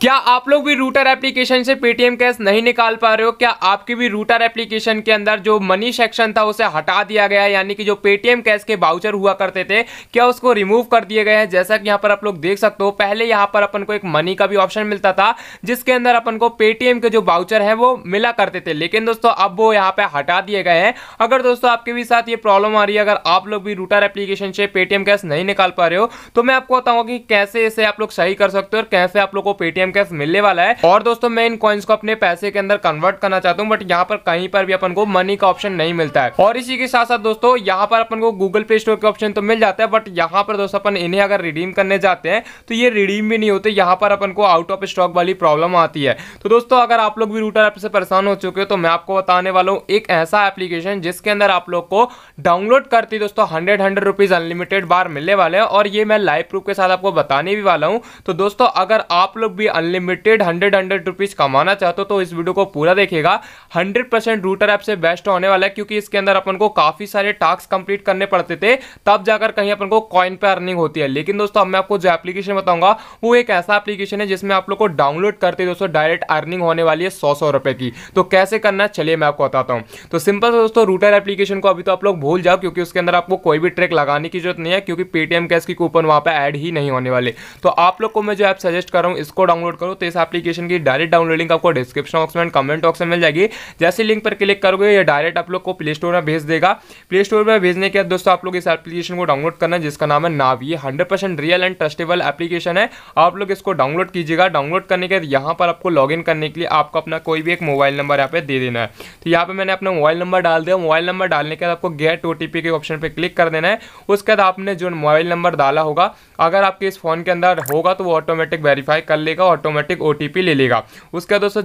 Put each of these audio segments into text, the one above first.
क्या आप लोग भी रूटर एप्लीकेशन से पेटीएम कैश नहीं निकाल पा रहे हो क्या आपकी भी रूटर एप्लीकेशन के अंदर जो मनी सेक्शन था उसे हटा दिया गया है यानी कि जो पेटीएम कैश के बाउचर हुआ करते थे क्या उसको रिमूव कर दिए गए हैं जैसा कि यहाँ पर आप लोग देख सकते हो पहले यहाँ पर अपन को एक मनी का भी ऑप्शन मिलता था जिसके अंदर अपन को पेटीएम के जो बाउचर है वो मिला करते थे लेकिन दोस्तों अब वो यहाँ पर हटा दिए गए हैं अगर दोस्तों आपके भी साथ ये प्रॉब्लम आ रही है अगर आप लोग भी रूटर एप्लीकेशन से पेटीएम कैश नहीं निकाल पा रहे हो तो मैं आपको बताऊँगा कि कैसे इसे आप लोग सही कर सकते हो और कैसे आप लोग को पेटीएम एटीएम कैश मिलने वाला है और दोस्तों मैं इन कॉइन्स को अपने पैसे के अंदर कन्वर्ट करना चाहता हूँ बट यहाँ पर कहीं पर भी अपन को मनी का ऑप्शन नहीं मिलता है और इसी के साथ साथ दोस्तों यहाँ पर अपन को गूगल प्ले स्टोर के ऑप्शन तो मिल जाता है बट यहाँ पर दोस्तों अपन इन्हें अगर रिडीम करने जाते हैं तो ये रिडीम भी नहीं होते यहाँ पर अपन को आउट ऑफ स्टॉक वाली प्रॉब्लम आती है तो दोस्तों अगर आप लोग भी रूटर ऐप से परेशान हो चुके हो तो मैं आपको बताने वाला हूँ एक ऐसा एप्लीकेशन जिसके अंदर आप लोग को डाउनलोड करते दोस्तों हंड्रेड हंड्रेड रुपीज अनलिमिटेड बार मिलने वाले हैं और ये मैं लाइव प्रूफ के साथ आपको बताने भी वाला हूँ तो दोस्तों अगर आप लोग भी अनलिमिटेड हंड्रेड हंड्रेड रुपीज़ कमाना चाहते हो तो इस वीडियो को पूरा देखेगा हंड्रेड परसेंट रूटर ऐप से बेस्ट होने वाला है क्योंकि इसके अंदर अपन को काफ़ी सारे टास्क कंप्लीट करने पड़ते थे तब जाकर कहीं अपन को कॉइन पे अर्निंग होती है लेकिन दोस्तों अब मैं आपको जो एप्लीकेशन बताऊंगा वो एक ऐसा एप्लीकेशन है जिसमें आप लोग को डाउनलोड करते दोस्तों डायरेक्ट अर्निंग होने वाली है सौ सौ रुपए की तो कैसे करना चलिए मैं आपको बताता हूँ तो सिंपल दोस्तों रूटर एप्लीकेशन को अभी तो आप लोग भूल जाओ क्योंकि उसके अंदर आपको कोई भी ट्रेक लगाने की जरूरत नहीं है क्योंकि पेटीएम कैश की कूपन वहाँ पर ऐड ही नहीं होने वाले तो आप लोग को मैं जो ऐप सजेस्ट कर रहा हूँ इसको डाउनलोड डाउनलोड करो तो इस एप्लीकेशन की डायरेक्ट डाउनलोड लिंक आपको डिस्क्रिप्शन बॉक्स में कमेंट बॉक्स में मिल जाएगी जैसे लिंक पर क्लिक करोगे ये डायरेक्ट आप लोग को प्ले स्टोर में भेज देगा प्ले स्टोर में भेजने के बाद दोस्तों आप लोग इस एप्लीकेशन को डाउनलोड करना जिसका नाम है नाव ये hundred real and trustable application है आप लोग इसको डाउनलोड कीजिएगा डाउनलोड करने के बाद यहाँ पर आपको लॉग करने के लिए आपको अपना कोई भी एक मोबाइल नंबर यहाँ पे दे देना है तो यहाँ पर मैंने अपना मोबाइल नंबर डाल दिया मोबाइल नंबर डालने के बाद आपको गेट ओ के ऑप्शन पर क्लिक कर देना है उसके बाद आपने जो मोबाइल नंबर डाला होगा अगर आपके इस फोन के अंदर होगा तो वो ऑटोमेटिक वेरीफाई कर लेगा और ऑटोमेटिक ओ ले लेगा उसके बाद दोस्तों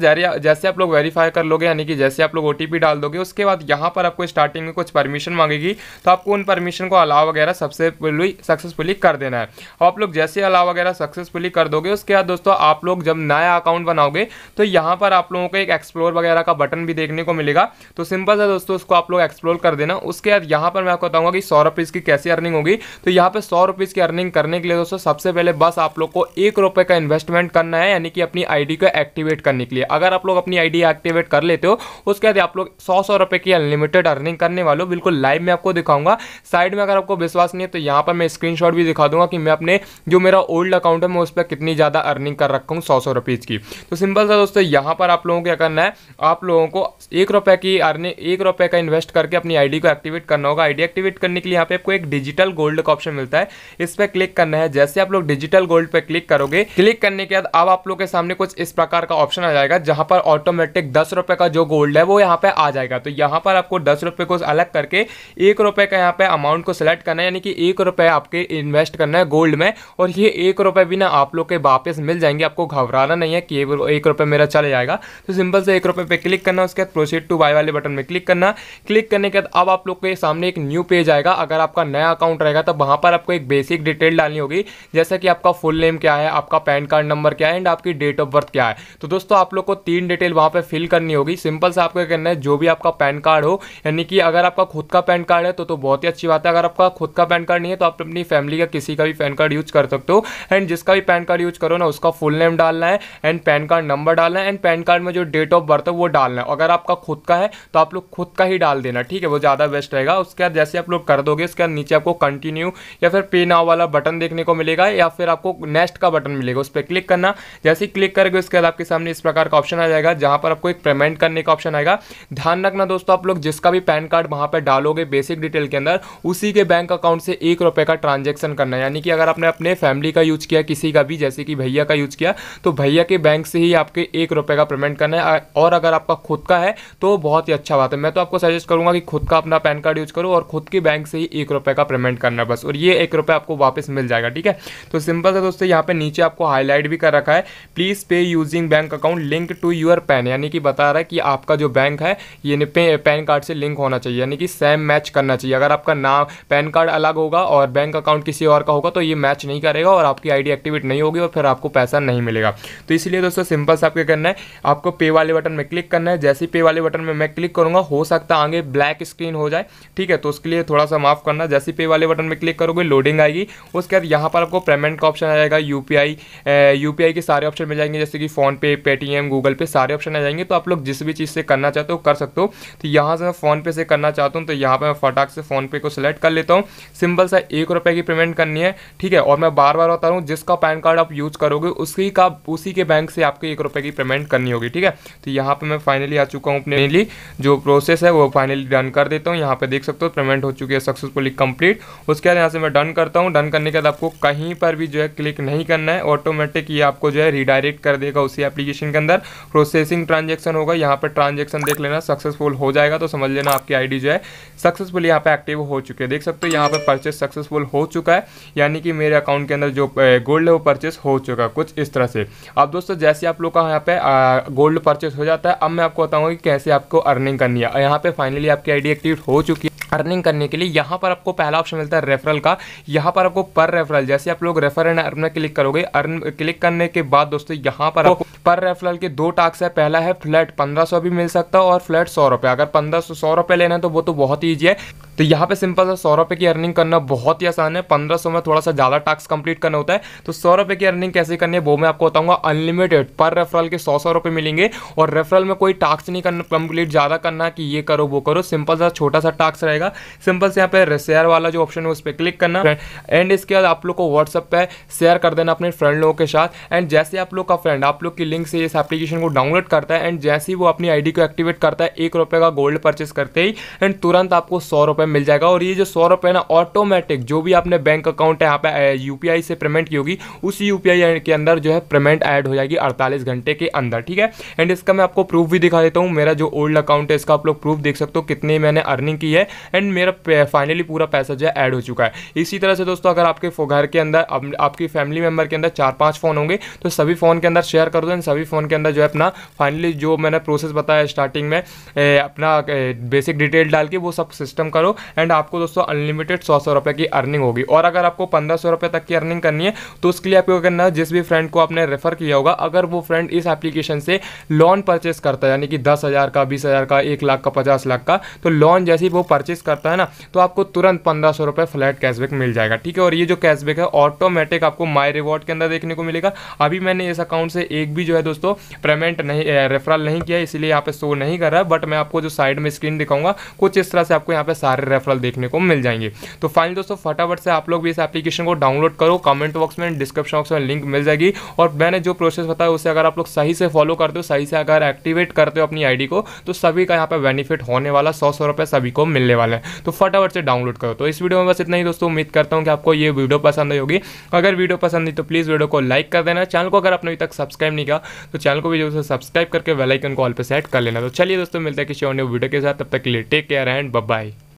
जैसे आप लोग वेरीफाई कर लोगे यानी कि जैसे आप लोग ओ डाल दोगे उसके बाद यहाँ पर आपको स्टार्टिंग में कुछ परमिशन मांगेगी तो आपको उन परमिशन को अलाव वगैरह सबसे सक्सेसफुली कर देना है आप लोग जैसे अलाव वगैरह सक्सेसफुली कर दोगे उसके बाद दोस्तों आप लोग जब नया अकाउंट बनाओगे तो यहाँ पर आप लोगों को एक एक्सप्लोर वगैरह का बटन भी देखने को मिलेगा तो सिंपल सा दोस्तों उसको आप लोग एक्सप्लोर कर देना उसके बाद यहाँ पर मैं आपको बताऊँगा कि सौ रुपीज़ की कैसी अर्निंग होगी तो यहाँ पर सौ रुपीज़ की अर्निंग करने के लिए दोस्तों सबसे पहले बस आप लोग को एक रुपये का इन्वेस्टमेंट करना करना है यानी कि अपनी आईडी को एक्टिवेट करने के लिए अगर आप लोग अपनी आईडी एक्टिवेट कर लेते हो उसके बाद आप लोग सौ सौ रुपये की अनलिमिटेड अर्निंग करने वाले हो बिल्कुल लाइव में आपको दिखाऊंगा साइड में अगर आपको विश्वास नहीं है तो यहाँ पर मैं स्क्रीन भी दिखा दूंगा कि मैं अपने जो मेरा ओल्ड अकाउंट है मैं उस पर कितनी ज़्यादा अर्निंग कर रखा हूँ सौ सौ की तो सिंपल सा दोस्तों यहाँ पर आप लोगों को क्या करना है आप लोगों को एक रुपये की अर्निंग एक रुपये का इन्वेस्ट करके अपनी आईडी को एक्टिवेट करना होगा आईडी एक्टिवेट करने के लिए यहाँ पे आपको एक डिजिटल गोल्ड का ऑप्शन मिलता है इस पर क्लिक करना है जैसे आप लोग डिजिटल गोल्ड पर क्लिक करोगे क्लिक करने के बाद आप अब आप लोग के सामने कुछ इस प्रकार का ऑप्शन आ जाएगा जहां पर ऑटोमेटिक दस रुपए का जो गोल्ड है वो यहां पे आ जाएगा तो यहां पर आपको दस रुपए को अलग करके एक रुपए का यहां पे अमाउंट को सिलेक्ट करना है यानी कि एक रुपए आपके इन्वेस्ट करना है गोल्ड में और ये एक रुपए भी ना आप लोग के वापस मिल जाएंगे आपको घबराना नहीं है कि एक रुपये मेरा चला जाएगा तो सिंपल से एक रुपये पे क्लिक करना उसके बाद प्रोसीड टू बाय वाले बटन में क्लिक करना क्लिक करने के बाद अब आप लोग के सामने एक न्यू पेज आएगा अगर आपका नया अकाउंट रहेगा तो वहां पर आपको एक बेसिक डिटेल डालनी होगी जैसा कि आपका फुल नेम क्या है आपका पैन कार्ड नंबर क्या है एंड आपकी डेट ऑफ बर्थ क्या है तो दोस्तों आप लोग को तीन डिटेल वहां पर फिल करनी होगी सिंपल से आपको करना है जो भी आपका पैन कार्ड हो यानी कि अगर आपका खुद का पैन कार्ड है तो तो बहुत ही अच्छी बात है अगर आपका खुद का पैन कार्ड नहीं है तो आप अपनी फैमिली का किसी का भी पैन कार्ड यूज कर सकते हो एंड जिसका भी पैन कार्ड यूज करो ना उसका फुल नेम डालना है एंड पैन कार्ड नंबर डालना है एंड पैन कार्ड में जो डेट ऑफ बर्थ है वो डालना है अगर आपका खुद का है तो आप लोग खुद का ही डाल देना ठीक है वो ज़्यादा बेस्ट रहेगा उसके बाद जैसे आप लोग कर दोगे उसके बाद नीचे आपको कंटिन्यू या फिर पे नाव वाला बटन देखने को मिलेगा या फिर आपको नेक्स्ट का बटन मिलेगा उस पर क्लिक करना जैसे ही क्लिक करेंगे उसके बाद आपके सामने इस प्रकार का ऑप्शन आ जाएगा जहाँ पर आपको एक पेमेंट करने का ऑप्शन आएगा ध्यान रखना दोस्तों आप लोग जिसका भी पैन कार्ड वहाँ पर डालोगे बेसिक डिटेल के अंदर उसी के बैंक अकाउंट से एक रुपये का ट्रांजेक्शन करना यानी कि अगर आपने अपने फैमिली का यूज़ किया किसी का भी जैसे कि भैया का यूज़ किया तो भैया के बैंक से ही आपके एक रुपए का पेमेंट करना है और अगर आपका खुद का है तो बहुत ही अच्छा बात है मैं तो आपको सजेस्ट करूंगा कि खुद का अपना पैन कार्ड यूज़ करो और खुद के बैंक से ही एक रुपए का पेमेंट करना बस और ये एक रुपये आपको वापस मिल जाएगा ठीक है तो सिंपल सा दोस्तों यहाँ पर नीचे आपको हाईलाइट भी कर रखा है रहा है please pay using bank account link to your PAN यानी कि बता रहा है कि आपका जो बैंक है ये पैन कार्ड से लिंक होना चाहिए यानी कि सेम मैच करना चाहिए अगर आपका नाम पैन कार्ड अलग होगा और बैंक अकाउंट किसी और का होगा तो ये मैच नहीं करेगा और आपकी आई एक्टिवेट नहीं होगी और फिर आपको पैसा नहीं मिलेगा तो इसलिए दोस्तों सिंपल सा क्या करना है आपको पे वाले बटन में क्लिक करना है जैसे ही पे वाले बटन में मैं क्लिक करूँगा हो सकता आगे ब्लैक स्क्रीन हो जाए ठीक है तो उसके लिए थोड़ा सा माफ़ करना जैसे पे वाले बटन में क्लिक करोगे लोडिंग आएगी उसके बाद यहाँ पर आपको पेमेंट का ऑप्शन आएगा जाएगा यू पी आई के सारे ऑप्शन मिल जाएंगे जैसे कि फ़ोनपे पेटीएम गूगल पे सारे ऑप्शन आ जाएंगे तो आप लोग जिस भी चीज़ से करना चाहते हो कर सकते हो तो यहाँ से मैं फ़ोनपे से करना चाहता हूँ तो यहाँ पर मैं फटाक से फ़ोनपे को सिलेक्ट कर लेता हूँ सिंपल सा एक रुपये की पेमेंट करनी है ठीक है और मैं बार बार बता रहा जिसका पैन कार्ड आप यूज़ करोगे उसी का उसी के बैंक से आपको एक रुपये की पेमेंट करनी होगी ठीक है तो यहाँ पर मैं फाइनली आ चुका हूँ अपने लिए जो प्रोसेस है वो फाइनली डन कर देता हूँ यहाँ पर देख सकते हो पेमेंट हो चुकी है सक्सेसफुली कंप्लीट उसके बाद यहाँ से मैं डन करता हूँ डन करने के बाद आपको कहीं पर भी जो है क्लिक नहीं करना है ऑटोमेटिक ये आपको जो है रिडायरेक्ट कर देगा उसी एप्लीकेशन के अंदर प्रोसेसिंग ट्रांजेक्शन होगा यहाँ पर ट्रांजेक्शन देख लेना सक्सेसफुल हो जाएगा तो समझ लेना आपकी आईडी जो है सक्सेसफुल यहाँ पे एक्टिव हो चुकी है देख सकते हो यहाँ पर परचेस सक्सेसफुल हो चुका है यानी कि मेरे अकाउंट के अंदर जो गोल्ड है वो परचेस हो चुका है कुछ इस तरह से अब दोस्तों जैसे आप लोग का यहाँ पे गोल्ड परचेस हो जाता है अब मैं आपको बताऊँगा कि कैसे आपको अर्निंग करनी है यहाँ पे फाइनली आपकी आई एक्टिव हो चुकी है अर्निंग करने के लिए यहाँ पर आपको पहला ऑप्शन मिलता है रेफरल का यहाँ पर आपको पर रेफरल जैसे आप लोग रेफर एंड अर्न में क्लिक करोगे अर्न क्लिक करने के बाद दोस्तों यहाँ पर तो आपको पर रेफरल के दो टास्क है पहला है फ्लैट पंद्रह भी मिल सकता है और फ्लैट सौ अगर पंद्रह सौ लेना है तो वो तो बहुत ईजी है तो यहाँ पे सिंपल सा सौ रुपये की अर्निंग करना बहुत ही आसान है पंद्रह सौ में थोड़ा सा ज़्यादा टास्क कंप्लीट करना होता है तो सौ रुपये की अर्निंग कैसे करनी है वो मैं आपको बताऊंगा अनलिमिटेड पर रेफरल के सौ सौ रुपये मिलेंगे और रेफरल में कोई टास्क नहीं करना कंप्लीट ज़्यादा करना कि ये करो वो करो सिंपल सा छोटा सा टास्क रहेगा सिंपल से यहाँ पे शेयर वाला जो ऑप्शन है उस पर क्लिक करना एंड इसके बाद आप लोग को व्हाट्सअप पर शेयर कर देना अपने फ्रेंड लोगों के साथ एंड जैसे आप लोग का फ्रेंड आप लोग की लिंक से इस एप्लीकेशन को डाउनलोड करता है एंड जैसे ही वो अपनी आई को एक्टिवेट करता है एक रुपये का गोल्ड परचेस करते ही एंड तुरंत आपको सौ रुपये रुपये मिल जाएगा और ये जो सौ रुपये ना ऑटोमेटिक जो भी आपने बैंक अकाउंट है यहाँ पे यू से पेमेंट की होगी उस यू के अंदर जो है पेमेंट ऐड हो जाएगी अड़तालीस घंटे के अंदर ठीक है एंड इसका मैं आपको प्रूफ भी दिखा देता हूँ मेरा जो ओल्ड अकाउंट है इसका आप लोग प्रूफ देख सकते हो कितनी मैंने अर्निंग की है एंड मेरा फाइनली पूरा पैसा जो है ऐड हो चुका है इसी तरह से दोस्तों अगर आपके घर के अंदर आपकी फैमिली मेम्बर के अंदर चार पाँच फ़ोन होंगे तो सभी फ़ोन के अंदर शेयर कर दो एंड सभी फ़ोन के अंदर जो है अपना फाइनली जो मैंने प्रोसेस बताया स्टार्टिंग में ए, अपना ए, बेसिक डिटेल डाल के वो सब सिस्टम करो एंड आपको दोस्तों अनलिमिटेड सौ सौ रुपये की अर्निंग होगी और अगर आपको पंद्रह सौ रुपये तक की अर्निंग करनी है तो उसके लिए आपको करना जिस भी फ्रेंड को आपने रेफर किया होगा अगर वो फ्रेंड इस एप्लीकेशन से लोन परचेस करता है यानी कि दस हज़ार का बीस हज़ार का एक लाख का पचास लाख का तो लोन जैसे ही वो परचेस करता है ना तो आपको तुरंत पंद्रह सौ रुपये फ्लैट कैशबैक मिल जाएगा ठीक है और ये जो कैशबैक है ऑटोमेटिक आपको माई रिवॉर्ड के अंदर देखने को मिलेगा अभी मैंने इस अकाउंट से एक भी जो है दोस्तों पेमेंट नहीं रेफरल नहीं किया इसलिए यहाँ पे शो नहीं कर रहा बट मैं आपको जो साइड में स्क्रीन दिखाऊंगा कुछ इस तरह से आपको यहाँ पे सारे रेफरल देखने को मिल जाएंगे तो फाइनल दोस्तों फटाफट से आप लोग भी इस एप्लीकेशन को डाउनलोड करो कमेंट बॉक्स में डिस्क्रिप्शन बॉक्स में लिंक मिल जाएगी और मैंने जो प्रोसेस बताया उसे अगर आप लोग सही से फॉलो करते हो सही से अगर एक्टिवेट करते हो अपनी आईडी को तो सभी का यहाँ पर बेनिफिट होने वाला सौ सौ सभी को मिलने वाला है तो फटाफट से डाउनलोड करो तो इस वीडियो में बस इतना ही दोस्तों उम्मीद करता हूँ कि आपको ये वीडियो पसंद आई होगी अगर वीडियो पसंद आई तो प्लीज़ वीडियो को लाइक कर देना चैनल को अगर आपने अभी तक सब्सक्राइब नहीं किया तो चैनल को भी जो सब्सक्राइब करके वेलाइकन को ऑल पर सेट कर लेना तो चलिए दोस्तों मिलते हैं किसी और वीडियो के साथ तब तक के लिए टेक केयर एंड बाय